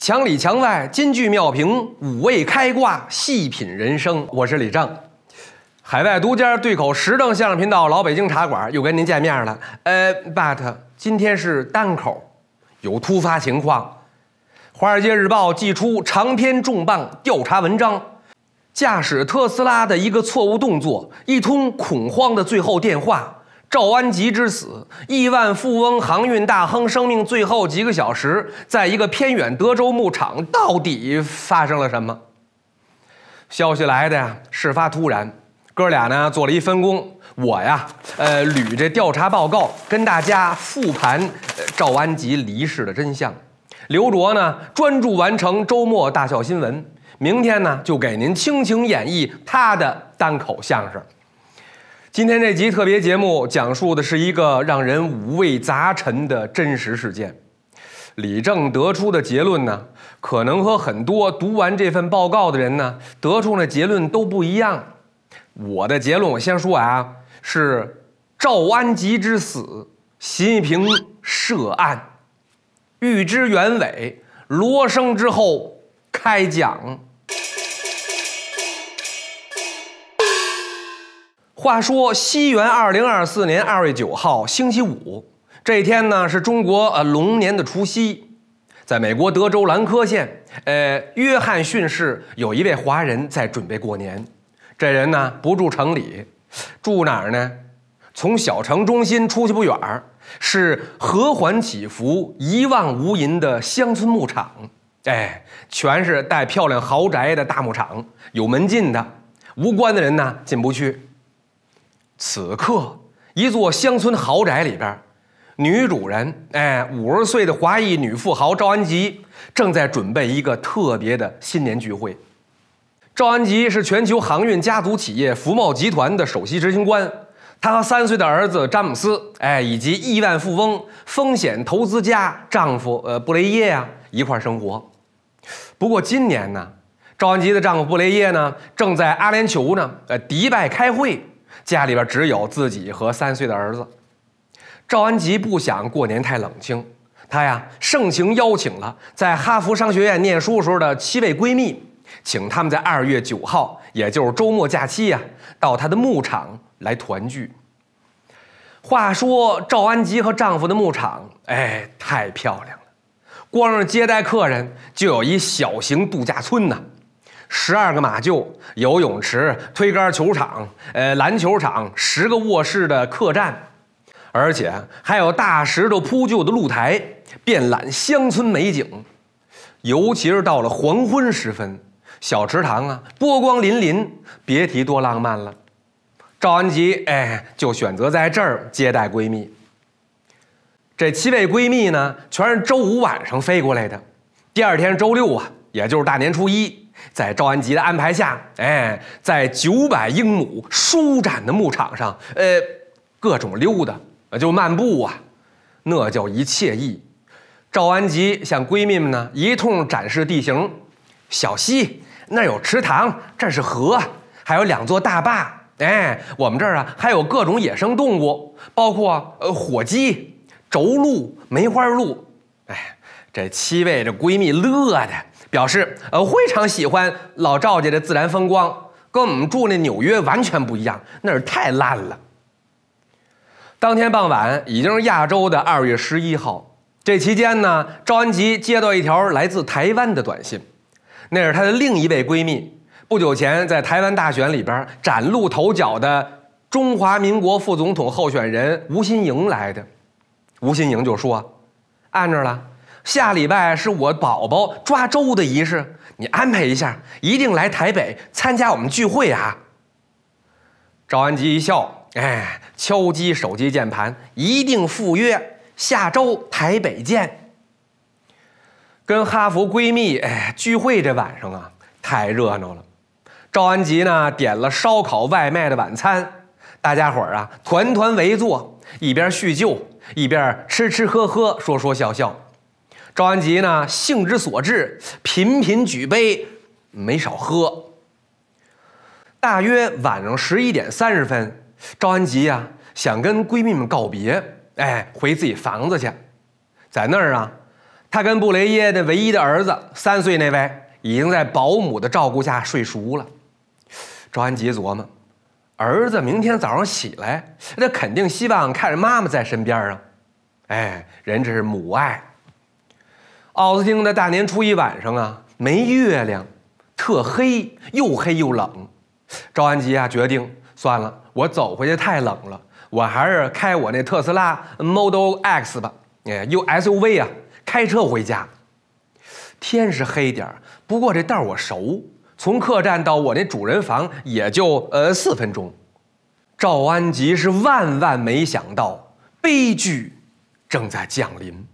墙里墙外，金句妙评，五味开挂，细品人生。我是李正，海外独家对口时政相声频道，老北京茶馆又跟您见面了。呃，but 今天是单口，有突发情况。《华尔街日报》寄出长篇重磅调查文章，驾驶特斯拉的一个错误动作，一通恐慌的最后电话。赵安吉之死，亿万富翁、航运大亨生命最后几个小时，在一个偏远德州牧场，到底发生了什么？消息来的呀，事发突然，哥俩呢做了一分工，我呀，呃，捋这调查报告，跟大家复盘赵安吉离世的真相。刘卓呢，专注完成周末大笑新闻，明天呢，就给您倾情演绎他的单口相声。今天这集特别节目讲述的是一个让人五味杂陈的真实事件。李政得出的结论呢，可能和很多读完这份报告的人呢得出的结论都不一样。我的结论，我先说啊，是赵安吉之死，习近平涉案。欲知原委，锣声之后开讲。话说，西元二零二四年二月九号，星期五，这天呢是中国呃龙年的除夕，在美国德州兰科县呃约翰逊市，有一位华人在准备过年。这人呢不住城里，住哪儿呢？从小城中心出去不远儿，是河缓起伏、一望无垠的乡村牧场。哎，全是带漂亮豪宅的大牧场，有门禁的，无关的人呢进不去。此刻，一座乡村豪宅里边，女主人哎，五十岁的华裔女富豪赵安吉正在准备一个特别的新年聚会。赵安吉是全球航运家族企业福茂集团的首席执行官，她和三岁的儿子詹姆斯哎，以及亿万富翁、风险投资家丈夫呃布雷耶啊一块生活。不过今年呢，赵安吉的丈夫布雷耶呢正在阿联酋呢呃迪拜开会。家里边只有自己和三岁的儿子。赵安吉不想过年太冷清，他呀盛情邀请了在哈佛商学院念书时候的七位闺蜜，请他们在二月九号，也就是周末假期呀，到她的牧场来团聚。话说赵安吉和丈夫的牧场，哎，太漂亮了，光是接待客人就有一小型度假村呢。十二个马厩、游泳池、推杆球场、呃篮球场，十个卧室的客栈，而且还有大石头铺就的露台，遍览乡村美景。尤其是到了黄昏时分，小池塘啊波光粼粼，别提多浪漫了。赵安吉哎，就选择在这儿接待闺蜜。这七位闺蜜呢，全是周五晚上飞过来的，第二天周六啊，也就是大年初一。在赵安吉的安排下，哎，在九百英亩舒展的牧场上，呃，各种溜达，就漫步啊，那叫一惬意。赵安吉向闺蜜们呢一通展示地形，小溪那有池塘，这是河，还有两座大坝。哎，我们这儿啊还有各种野生动物，包括呃火鸡、轴鹿、梅花鹿。哎，这七位这闺蜜乐的。表示，呃，非常喜欢老赵家的自然风光，跟我们住那纽约完全不一样，那是太烂了。当天傍晚已经是亚洲的二月十一号，这期间呢，赵安吉接到一条来自台湾的短信，那是她的另一位闺蜜，不久前在台湾大选里边崭露头角的中华民国副总统候选人吴新颖来的。吴新颖就说：“按这了。”下礼拜是我宝宝抓周的仪式，你安排一下，一定来台北参加我们聚会啊！赵安吉一笑，哎，敲击手机键盘，一定赴约，下周台北见。跟哈佛闺蜜哎聚会，这晚上啊太热闹了。赵安吉呢点了烧烤外卖的晚餐，大家伙儿啊团团围坐，一边叙旧，一边吃吃喝喝，说说笑笑。赵安吉呢？兴之所至，频频举杯，没少喝。大约晚上十一点三十分，赵安吉呀，想跟闺蜜们告别，哎，回自己房子去。在那儿啊，他跟布雷耶的唯一的儿子，三岁那位，已经在保姆的照顾下睡熟了。赵安吉琢磨，儿子明天早上起来，那肯定希望看着妈妈在身边啊。哎，人这是母爱。奥斯汀的大年初一晚上啊，没月亮，特黑，又黑又冷。赵安吉啊，决定算了，我走回去太冷了，我还是开我那特斯拉 Model X 吧，哎，U S U V 啊，开车回家。天是黑点不过这道我熟，从客栈到我那主人房也就呃四分钟。赵安吉是万万没想到，悲剧正在降临。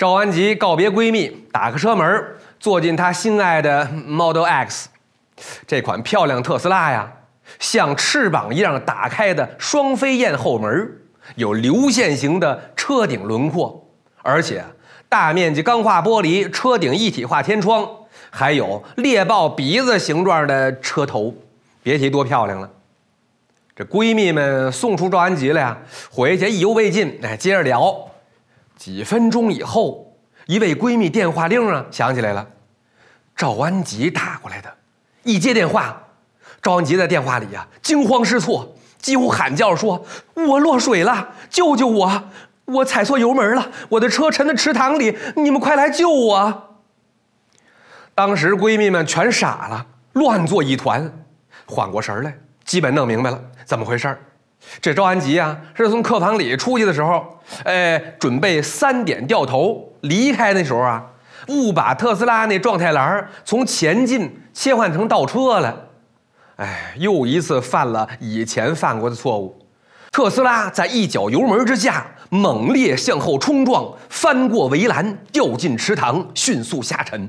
赵安吉告别闺蜜，打开车门，坐进她心爱的 Model X。这款漂亮特斯拉呀，像翅膀一样打开的双飞燕后门，有流线型的车顶轮廓，而且大面积钢化玻璃车顶一体化天窗，还有猎豹鼻子形状的车头，别提多漂亮了。这闺蜜们送出赵安吉了呀，回去意犹未尽，哎，接着聊。几分钟以后，一位闺蜜电话铃啊响起来了，赵安吉打过来的。一接电话，赵安吉在电话里呀惊慌失措，几乎喊叫说：“我落水了，救救我！我踩错油门了，我的车沉在池塘里，你们快来救我！”当时闺蜜们全傻了，乱作一团。缓过神来，基本弄明白了怎么回事儿。这赵安吉啊，是从课堂里出去的时候，哎，准备三点掉头离开的时候啊，误把特斯拉那状态栏从前进切换成倒车了，哎，又一次犯了以前犯过的错误。特斯拉在一脚油门之下猛烈向后冲撞，翻过围栏，掉进池塘，迅速下沉。《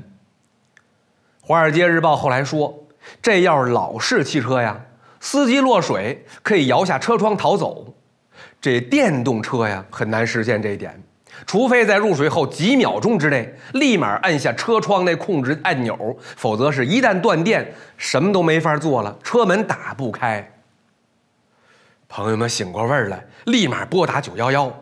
华尔街日报》后来说，这要是老式汽车呀。司机落水可以摇下车窗逃走，这电动车呀很难实现这一点，除非在入水后几秒钟之内立马按下车窗那控制按钮，否则是一旦断电什么都没法做了，车门打不开。朋友们醒过味儿来，立马拨打九幺幺。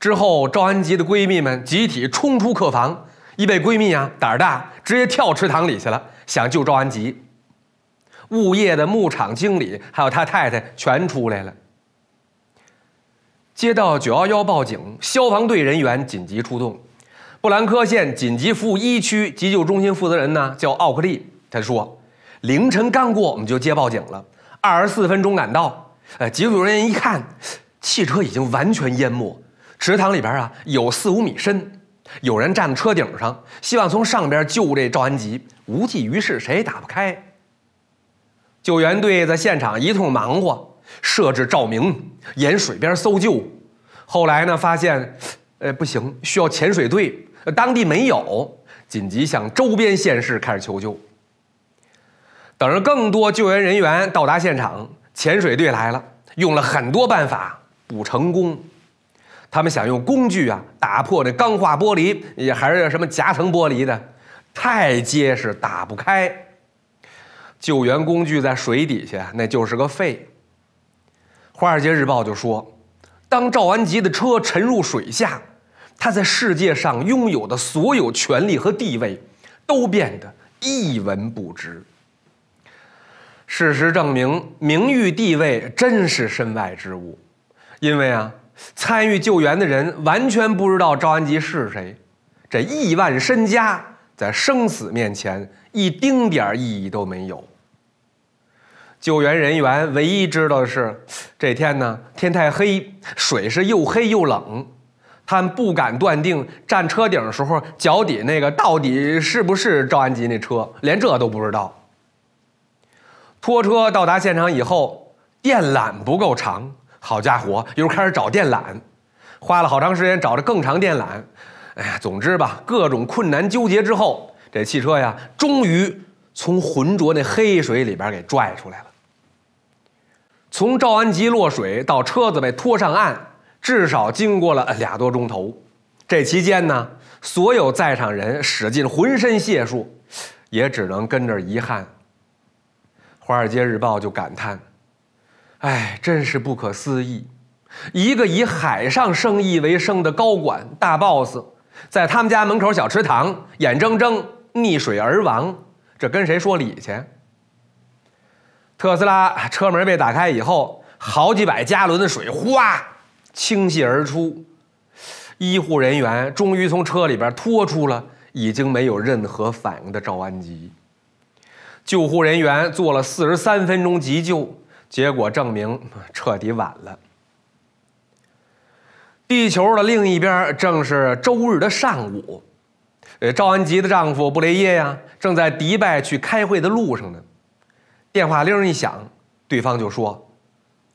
之后赵安吉的闺蜜们集体冲出客房，一位闺蜜啊胆儿大，直接跳池塘里去了，想救赵安吉。物业的牧场经理还有他太太全出来了。接到九幺幺报警，消防队人员紧急出动。布兰科县紧急服务一区急救中心负责人呢叫奥克利，他说：“凌晨刚过，我们就接报警了，二十四分钟赶到。呃，急救人员一看，汽车已经完全淹没，池塘里边啊有四五米深，有人站在车顶上，希望从上边救这赵安吉，无济于事，谁也打不开。”救援队在现场一通忙活，设置照明，沿水边搜救。后来呢，发现，呃，不行，需要潜水队，当地没有，紧急向周边县市开始求救。等着更多救援人员到达现场，潜水队来了，用了很多办法不成功。他们想用工具啊打破那钢化玻璃，也还是什么夹层玻璃的，太结实，打不开。救援工具在水底下，那就是个废。《华尔街日报》就说：“当赵安吉的车沉入水下，他在世界上拥有的所有权利和地位，都变得一文不值。”事实证明，名誉地位真是身外之物，因为啊，参与救援的人完全不知道赵安吉是谁，这亿万身家在生死面前。一丁点儿意义都没有。救援人员唯一知道的是，这天呢，天太黑，水是又黑又冷，他们不敢断定站车顶的时候脚底那个到底是不是赵安吉那车，连这都不知道。拖车到达现场以后，电缆不够长，好家伙，又开始找电缆，花了好长时间找着更长电缆，哎呀，总之吧，各种困难纠结之后。这汽车呀，终于从浑浊那黑水里边给拽出来了。从赵安吉落水到车子被拖上岸，至少经过了俩多钟头。这期间呢，所有在场人使尽浑身解数，也只能跟着遗憾。《华尔街日报》就感叹：“哎，真是不可思议！一个以海上生意为生的高管大 boss，在他们家门口小池塘，眼睁睁。”溺水而亡，这跟谁说理去？特斯拉车门被打开以后，好几百加仑的水哗倾泻而出。医护人员终于从车里边拖出了已经没有任何反应的赵安吉。救护人员做了四十三分钟急救，结果证明彻底晚了。地球的另一边，正是周日的上午。呃，赵安吉的丈夫布雷耶呀，正在迪拜去开会的路上呢。电话铃一响，对方就说：“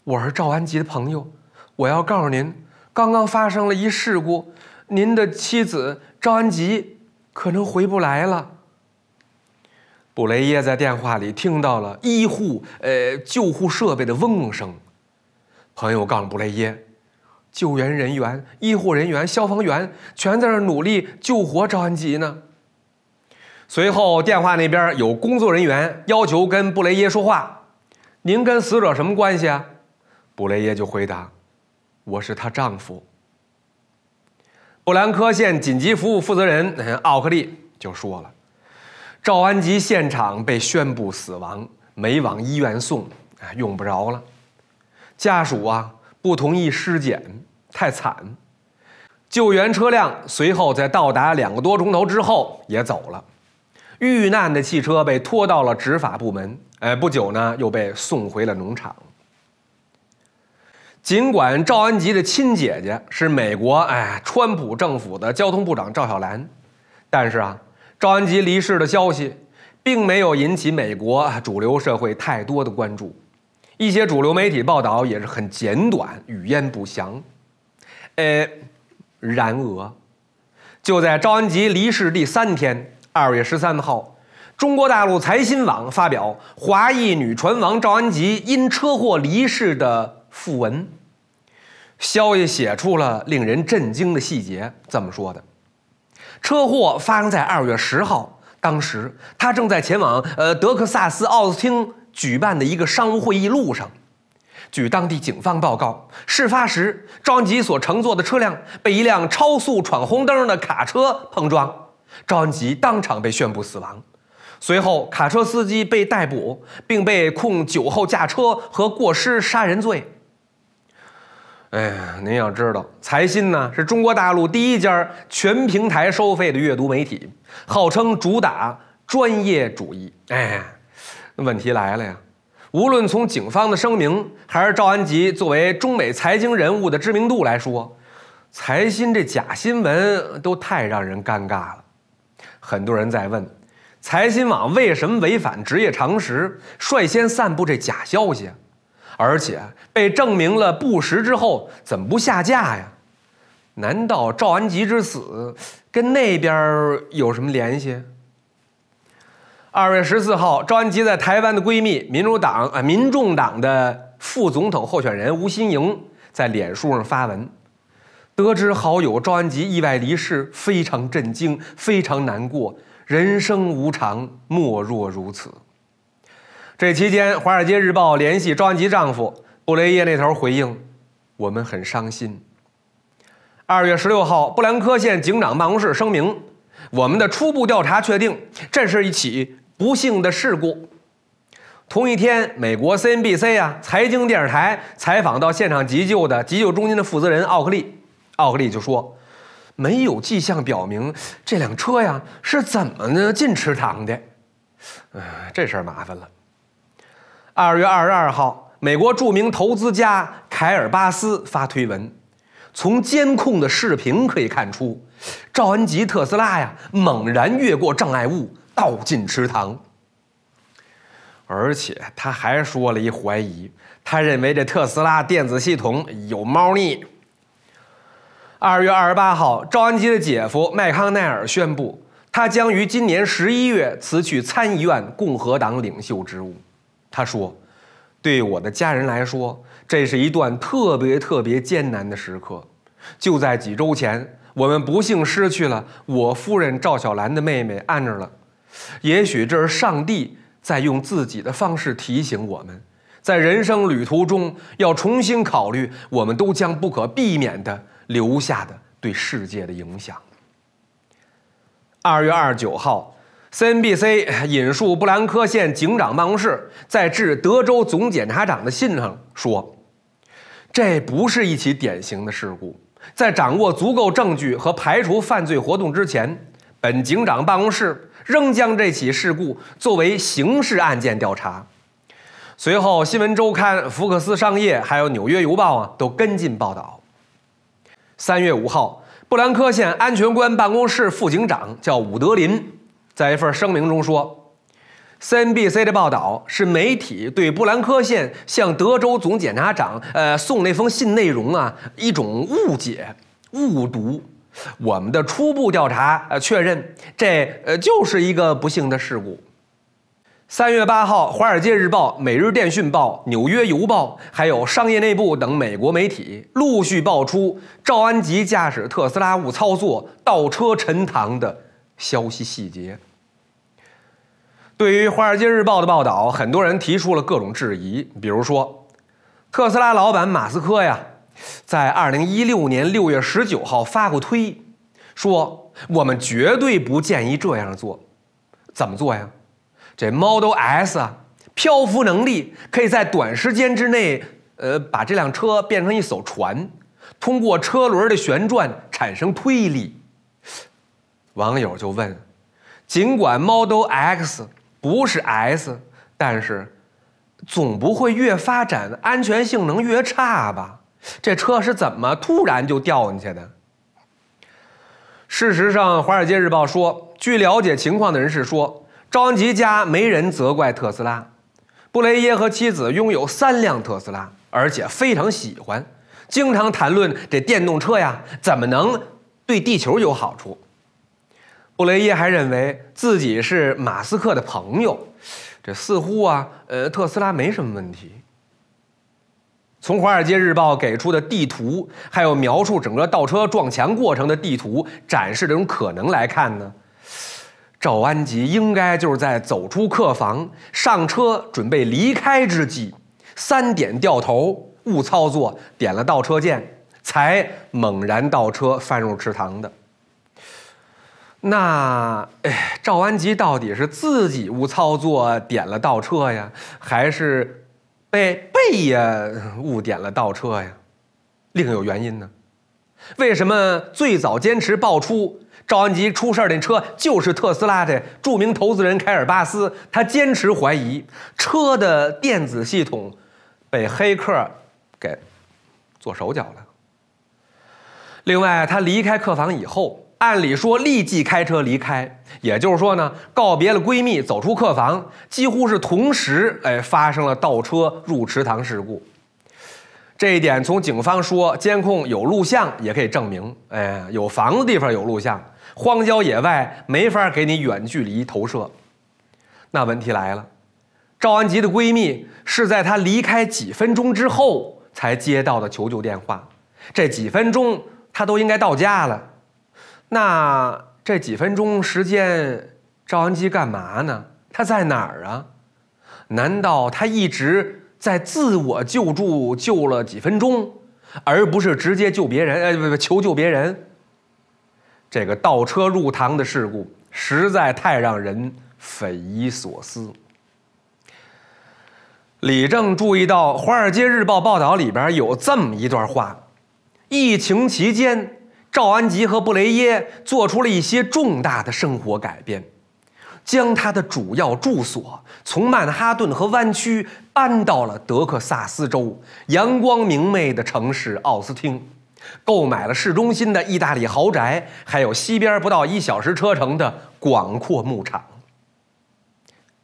我是赵安吉的朋友，我要告诉您，刚刚发生了一事故，您的妻子赵安吉可能回不来了。”布雷耶在电话里听到了医护、呃，救护设备的嗡嗡声。朋友告诉布雷耶。救援人员、医护人员、消防员全在那努力救活赵安吉呢。随后电话那边有工作人员要求跟布雷耶说话：“您跟死者什么关系啊？”布雷耶就回答：“我是她丈夫。”布兰科县紧急服务负责人奥克利就说了：“赵安吉现场被宣布死亡，没往医院送，啊，用不着了。家属啊。”不同意尸检，太惨。救援车辆随后在到达两个多钟头之后也走了。遇难的汽车被拖到了执法部门，哎，不久呢又被送回了农场。尽管赵安吉的亲姐姐是美国哎，川普政府的交通部长赵小兰，但是啊，赵安吉离世的消息并没有引起美国主流社会太多的关注。一些主流媒体报道也是很简短，语焉不详。呃，然而就在赵安吉离世第三天，二月十三号，中国大陆财新网发表华裔女船王赵安吉因车祸离世的附文，消息写出了令人震惊的细节。这么说的，车祸发生在二月十号，当时她正在前往呃德克萨斯奥斯汀。举办的一个商务会议路上，据当地警方报告，事发时张吉所乘坐的车辆被一辆超速闯红灯的卡车碰撞，张吉当场被宣布死亡。随后，卡车司机被逮捕，并被控酒后驾车和过失杀人罪。哎呀，您要知道，财新呢是中国大陆第一家全平台收费的阅读媒体，号称主打专业主义。哎。问题来了呀！无论从警方的声明，还是赵安吉作为中美财经人物的知名度来说，财新这假新闻都太让人尴尬了。很多人在问，财新网为什么违反职业常识，率先散布这假消息？而且被证明了不实之后，怎么不下架呀？难道赵安吉之死跟那边有什么联系？二月十四号，赵安吉在台湾的闺蜜、民主党啊、民众党的副总统候选人吴新颖在脸书上发文，得知好友赵安吉意外离世，非常震惊，非常难过。人生无常，莫若如此。这期间，《华尔街日报》联系赵安吉丈夫布雷耶那头回应：“我们很伤心。”二月十六号，布兰科县警长办公室声明：“我们的初步调查确定，这是一起。”不幸的事故。同一天，美国 CNBC 啊财经电视台采访到现场急救的急救中心的负责人奥克利，奥克利就说：“没有迹象表明这辆车呀是怎么进池塘的。”嗯，这事儿麻烦了。二月二十二号，美国著名投资家凯尔巴斯发推文，从监控的视频可以看出，赵恩吉特斯拉呀猛然越过障碍物。倒进池塘，而且他还说了一怀疑，他认为这特斯拉电子系统有猫腻。二月二十八号，赵安基的姐夫麦康奈尔宣布，他将于今年十一月辞去参议院共和党领袖职务。他说：“对我的家人来说，这是一段特别特别艰难的时刻。就在几周前，我们不幸失去了我夫人赵小兰的妹妹安妮了。”也许这是上帝在用自己的方式提醒我们，在人生旅途中要重新考虑，我们都将不可避免的留下的对世界的影响。二月二十九号，CNBC 引述布兰科县警长办公室在致德州总检察长的信上说：“这不是一起典型的事故，在掌握足够证据和排除犯罪活动之前。”本警长办公室仍将这起事故作为刑事案件调查。随后，新闻周刊、福克斯商业还有纽约邮报啊都跟进报道。三月五号，布兰科县安全官办公室副警长叫伍德林，在一份声明中说：“C N B C 的报道是媒体对布兰科县向德州总检察长呃送那封信内容啊一种误解误读。”我们的初步调查呃确认，这呃就是一个不幸的事故。三月八号，《华尔街日报》《每日电讯报》《纽约邮报》还有《商业内部等美国媒体陆续爆出赵安吉驾驶特斯拉误操作倒车沉塘的消息细节。对于《华尔街日报》的报道，很多人提出了各种质疑，比如说，特斯拉老板马斯克呀。在二零一六年六月十九号发过推，说我们绝对不建议这样做。怎么做呀？这 Model S 啊，漂浮能力可以在短时间之内，呃，把这辆车变成一艘船，通过车轮的旋转产生推力。网友就问：尽管 Model X 不是 S，但是总不会越发展安全性能越差吧？这车是怎么突然就掉进去的？事实上，《华尔街日报》说，据了解情况的人士说，张安吉家没人责怪特斯拉。布雷耶和妻子拥有三辆特斯拉，而且非常喜欢，经常谈论这电动车呀怎么能对地球有好处。布雷耶还认为自己是马斯克的朋友，这似乎啊，呃，特斯拉没什么问题。从《华尔街日报》给出的地图，还有描述整个倒车撞墙过程的地图展示这种可能来看呢，赵安吉应该就是在走出客房、上车准备离开之际，三点掉头误操作点了倒车键，才猛然倒车翻入池塘的。那赵安吉到底是自己误操作点了倒车呀，还是？被被呀误点了倒车呀，另有原因呢。为什么最早坚持爆出赵安吉出事儿那车就是特斯拉的？著名投资人凯尔·巴斯他坚持怀疑车的电子系统被黑客给做手脚了。另外，他离开客房以后。按理说，立即开车离开，也就是说呢，告别了闺蜜，走出客房，几乎是同时，哎，发生了倒车入池塘事故。这一点，从警方说监控有录像也可以证明。哎，有房子地方有录像，荒郊野外没法给你远距离投射。那问题来了，赵安吉的闺蜜是在她离开几分钟之后才接到的求救电话，这几分钟她都应该到家了。那这几分钟时间，赵安基干嘛呢？他在哪儿啊？难道他一直在自我救助，救了几分钟，而不是直接救别人？哎，不不，求救别人。这个倒车入塘的事故实在太让人匪夷所思。李正注意到《华尔街日报》报道里边有这么一段话：疫情期间。赵安吉和布雷耶做出了一些重大的生活改变，将他的主要住所从曼哈顿和湾区搬到了德克萨斯州阳光明媚的城市奥斯汀，购买了市中心的意大利豪宅，还有西边不到一小时车程的广阔牧场。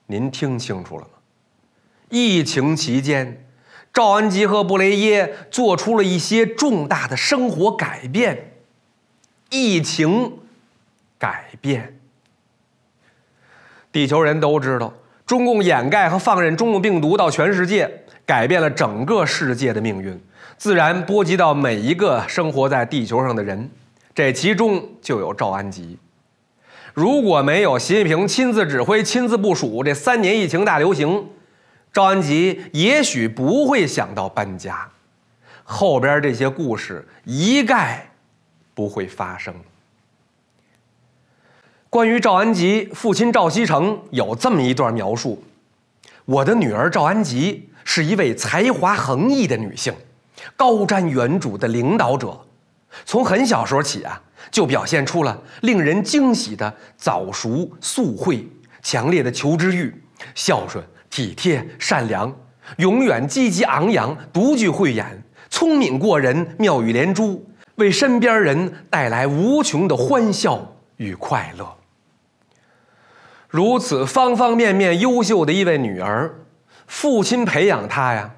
您听清楚了吗？疫情期间，赵安吉和布雷耶做出了一些重大的生活改变。疫情改变地球人都知道，中共掩盖和放任中共病毒到全世界，改变了整个世界的命运，自然波及到每一个生活在地球上的人。这其中就有赵安吉。如果没有习近平亲自指挥、亲自部署这三年疫情大流行，赵安吉也许不会想到搬家。后边这些故事一概。不会发生。关于赵安吉父亲赵锡成有这么一段描述：我的女儿赵安吉是一位才华横溢的女性，高瞻远瞩的领导者。从很小时候起啊，就表现出了令人惊喜的早熟、速慧、强烈的求知欲、孝顺、体贴、善良，永远积极昂扬，独具慧眼，聪明过人，妙语连珠。为身边人带来无穷的欢笑与快乐，如此方方面面优秀的一位女儿，父亲培养她呀，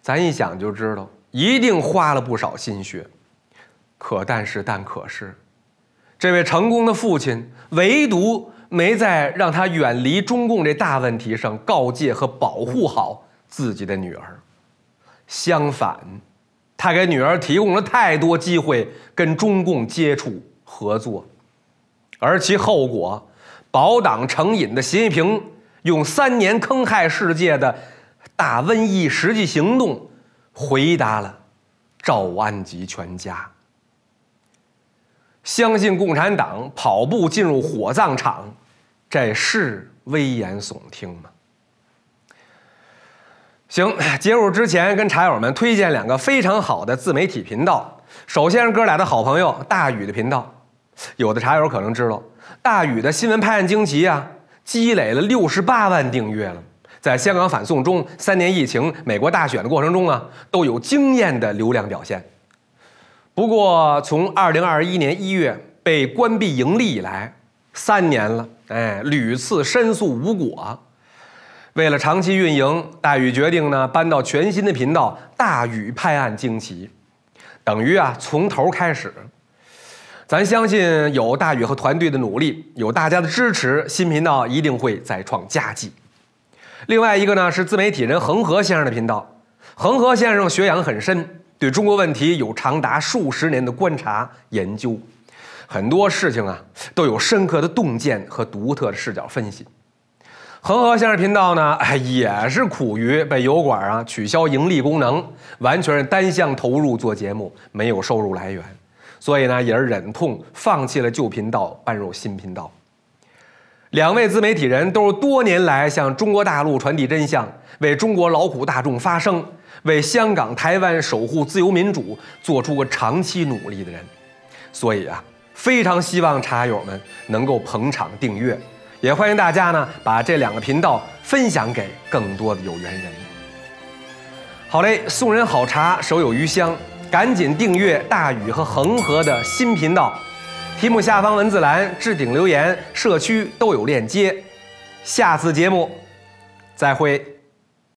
咱一想就知道一定花了不少心血。可但是但可是，这位成功的父亲唯独没在让她远离中共这大问题上告诫和保护好自己的女儿，相反。他给女儿提供了太多机会跟中共接触合作，而其后果，保党成瘾的习近平用三年坑害世界的大瘟疫实际行动，回答了赵安吉全家：相信共产党跑步进入火葬场，这是危言耸听吗？行，结束之前，跟茶友们推荐两个非常好的自媒体频道。首先是哥俩的好朋友大宇的频道，有的茶友可能知道，大宇的新闻拍案惊奇啊，积累了六十八万订阅了，在香港反送中、三年疫情、美国大选的过程中啊，都有惊艳的流量表现。不过，从二零二一年一月被关闭盈利以来，三年了，哎，屡次申诉无果。为了长期运营，大宇决定呢搬到全新的频道《大宇拍案惊奇》，等于啊从头开始。咱相信有大宇和团队的努力，有大家的支持，新频道一定会再创佳绩。另外一个呢是自媒体人恒河先生的频道，恒河先生学养很深，对中国问题有长达数十年的观察研究，很多事情啊都有深刻的洞见和独特的视角分析。恒河相声频道呢，也是苦于被油管啊取消盈利功能，完全是单向投入做节目，没有收入来源，所以呢，也是忍痛放弃了旧频道，搬入新频道。两位自媒体人都是多年来向中国大陆传递真相，为中国劳苦大众发声，为香港、台湾守护自由民主，做出过长期努力的人，所以啊，非常希望茶友们能够捧场订阅。也欢迎大家呢，把这两个频道分享给更多的有缘人。好嘞，送人好茶，手有余香，赶紧订阅大宇和恒河的新频道。题目下方文字栏置顶留言，社区都有链接。下次节目再会。